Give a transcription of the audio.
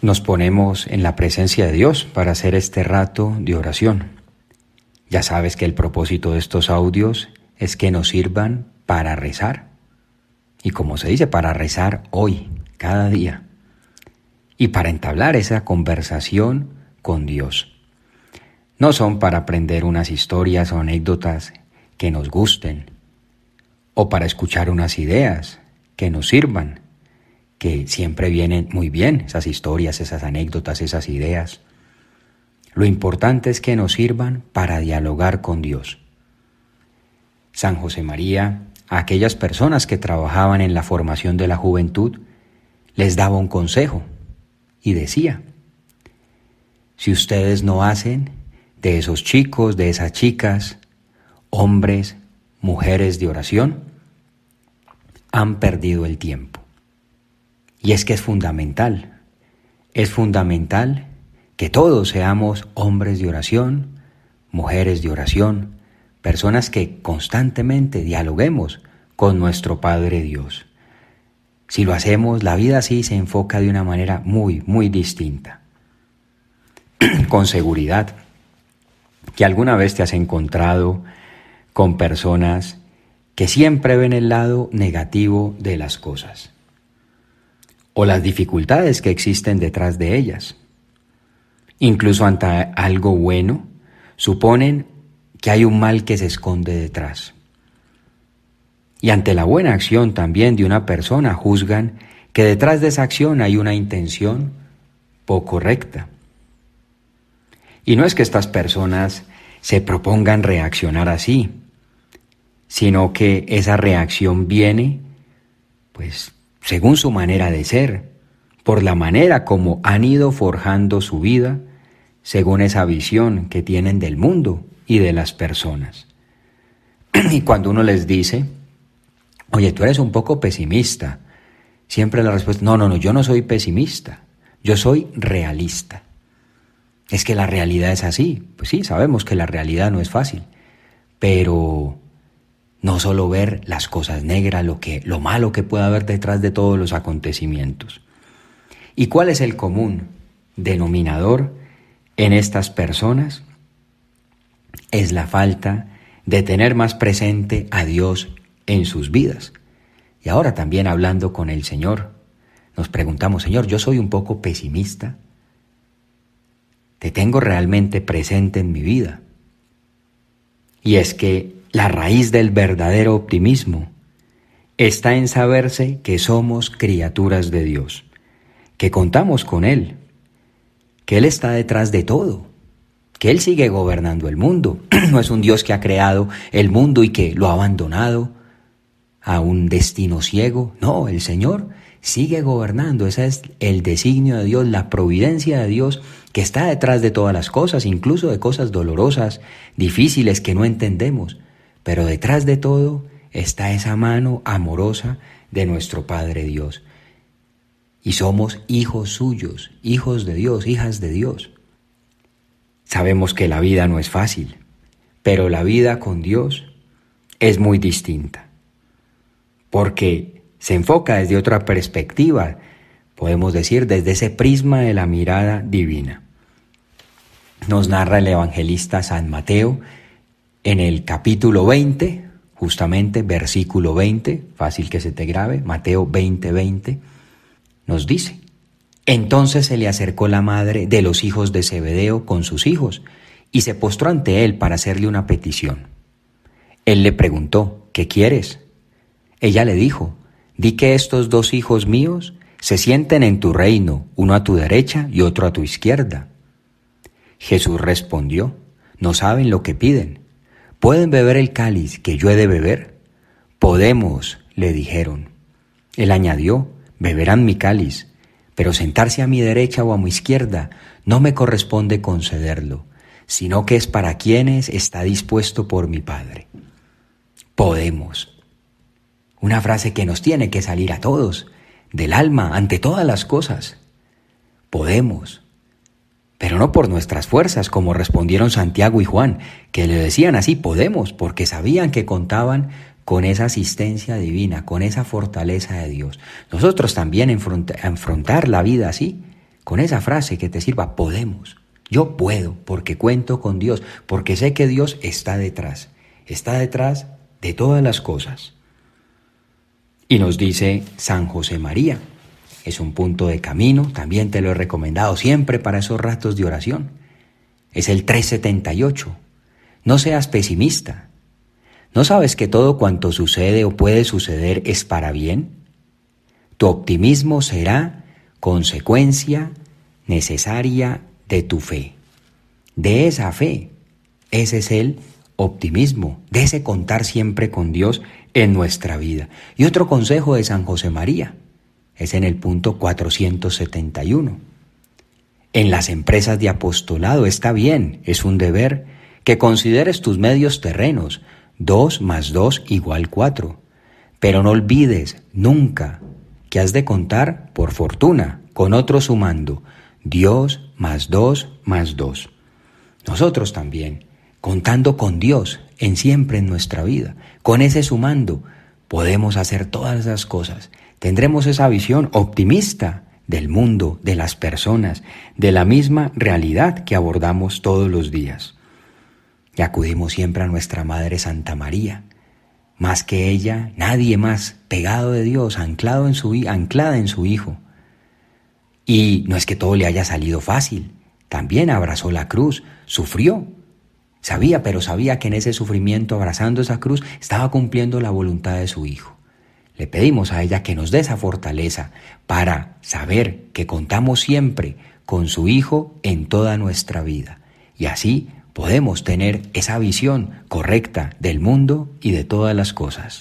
Nos ponemos en la presencia de Dios para hacer este rato de oración. Ya sabes que el propósito de estos audios es que nos sirvan para rezar. Y como se dice, para rezar hoy, cada día. Y para entablar esa conversación con Dios. No son para aprender unas historias o anécdotas que nos gusten, o para escuchar unas ideas que nos sirvan, que siempre vienen muy bien, esas historias, esas anécdotas, esas ideas. Lo importante es que nos sirvan para dialogar con Dios. San José María, a aquellas personas que trabajaban en la formación de la juventud, les daba un consejo y decía, si ustedes no hacen de esos chicos, de esas chicas, hombres, mujeres de oración, han perdido el tiempo. Y es que es fundamental, es fundamental que todos seamos hombres de oración, mujeres de oración, personas que constantemente dialoguemos con nuestro Padre Dios. Si lo hacemos, la vida así se enfoca de una manera muy, muy distinta. con seguridad, que alguna vez te has encontrado con personas que siempre ven el lado negativo de las cosas o las dificultades que existen detrás de ellas. Incluso ante algo bueno, suponen que hay un mal que se esconde detrás. Y ante la buena acción también de una persona juzgan que detrás de esa acción hay una intención poco recta. Y no es que estas personas se propongan reaccionar así, sino que esa reacción viene pues según su manera de ser, por la manera como han ido forjando su vida, según esa visión que tienen del mundo y de las personas. Y cuando uno les dice, oye, tú eres un poco pesimista, siempre la respuesta, no, no, no, yo no soy pesimista, yo soy realista. Es que la realidad es así, pues sí, sabemos que la realidad no es fácil, pero no solo ver las cosas negras, lo, que, lo malo que pueda haber detrás de todos los acontecimientos. ¿Y cuál es el común denominador en estas personas? Es la falta de tener más presente a Dios en sus vidas. Y ahora también hablando con el Señor, nos preguntamos, Señor, yo soy un poco pesimista. ¿Te tengo realmente presente en mi vida? Y es que la raíz del verdadero optimismo está en saberse que somos criaturas de Dios, que contamos con Él, que Él está detrás de todo, que Él sigue gobernando el mundo. No es un Dios que ha creado el mundo y que lo ha abandonado a un destino ciego. No, el Señor sigue gobernando. Ese es el designio de Dios, la providencia de Dios que está detrás de todas las cosas, incluso de cosas dolorosas, difíciles que no entendemos. Pero detrás de todo está esa mano amorosa de nuestro Padre Dios. Y somos hijos suyos, hijos de Dios, hijas de Dios. Sabemos que la vida no es fácil, pero la vida con Dios es muy distinta, porque se enfoca desde otra perspectiva, podemos decir, desde ese prisma de la mirada divina. Nos narra el evangelista San Mateo en el capítulo 20, justamente versículo 20, fácil que se te grabe, Mateo 20, veinte, nos dice, entonces se le acercó la madre de los hijos de Zebedeo con sus hijos y se postró ante él para hacerle una petición. Él le preguntó, ¿qué quieres? Ella le dijo, di que estos dos hijos míos se sienten en tu reino, uno a tu derecha y otro a tu izquierda. Jesús respondió, no saben lo que piden. ¿Pueden beber el cáliz que yo he de beber? Podemos, le dijeron. Él añadió, beberán mi cáliz, pero sentarse a mi derecha o a mi izquierda no me corresponde concederlo, sino que es para quienes está dispuesto por mi Padre. Podemos. Una frase que nos tiene que salir a todos, del alma, ante todas las cosas. Podemos no por nuestras fuerzas, como respondieron Santiago y Juan, que le decían así, podemos, porque sabían que contaban con esa asistencia divina, con esa fortaleza de Dios. Nosotros también enfrentar la vida así, con esa frase que te sirva, podemos. Yo puedo porque cuento con Dios, porque sé que Dios está detrás, está detrás de todas las cosas. Y nos dice San José María, es un punto de camino, también te lo he recomendado siempre para esos ratos de oración. Es el 378. No seas pesimista. ¿No sabes que todo cuanto sucede o puede suceder es para bien? Tu optimismo será consecuencia necesaria de tu fe. De esa fe, ese es el optimismo, de ese contar siempre con Dios en nuestra vida. Y otro consejo de San José María es en el punto 471. En las empresas de apostolado está bien, es un deber que consideres tus medios terrenos, 2 más 2 igual 4. Pero no olvides nunca que has de contar, por fortuna, con otro sumando, Dios más 2 más 2. Nosotros también, contando con Dios en siempre en nuestra vida, con ese sumando, podemos hacer todas las cosas Tendremos esa visión optimista del mundo, de las personas, de la misma realidad que abordamos todos los días. Y acudimos siempre a nuestra Madre Santa María. Más que ella, nadie más, pegado de Dios, anclado en su, anclada en su Hijo. Y no es que todo le haya salido fácil. También abrazó la cruz, sufrió. Sabía, pero sabía que en ese sufrimiento, abrazando esa cruz, estaba cumpliendo la voluntad de su Hijo. Le pedimos a ella que nos dé esa fortaleza para saber que contamos siempre con su Hijo en toda nuestra vida. Y así podemos tener esa visión correcta del mundo y de todas las cosas.